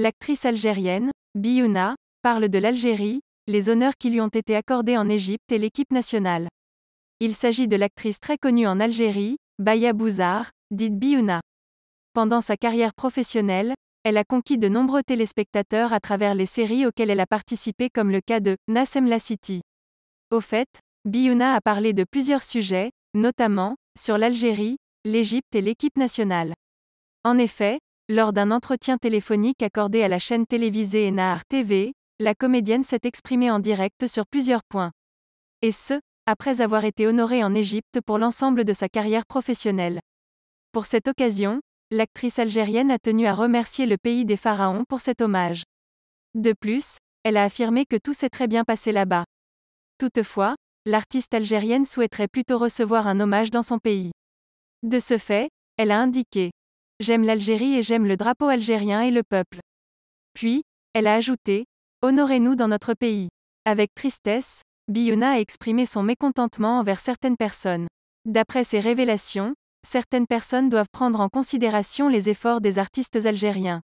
L'actrice algérienne, Biouna parle de l'Algérie, les honneurs qui lui ont été accordés en Égypte et l'équipe nationale. Il s'agit de l'actrice très connue en Algérie, Baya Bouzar, dite Biouna. Pendant sa carrière professionnelle, elle a conquis de nombreux téléspectateurs à travers les séries auxquelles elle a participé comme le cas de Nassem La City. Au fait, Biouna a parlé de plusieurs sujets, notamment, sur l'Algérie, l'Égypte et l'équipe nationale. En effet, lors d'un entretien téléphonique accordé à la chaîne télévisée Ennahar TV, la comédienne s'est exprimée en direct sur plusieurs points. Et ce, après avoir été honorée en Égypte pour l'ensemble de sa carrière professionnelle. Pour cette occasion, l'actrice algérienne a tenu à remercier le pays des pharaons pour cet hommage. De plus, elle a affirmé que tout s'est très bien passé là-bas. Toutefois, l'artiste algérienne souhaiterait plutôt recevoir un hommage dans son pays. De ce fait, elle a indiqué J'aime l'Algérie et j'aime le drapeau algérien et le peuple. Puis, elle a ajouté, Honorez-nous dans notre pays. Avec tristesse, Biyuna a exprimé son mécontentement envers certaines personnes. D'après ses révélations, certaines personnes doivent prendre en considération les efforts des artistes algériens.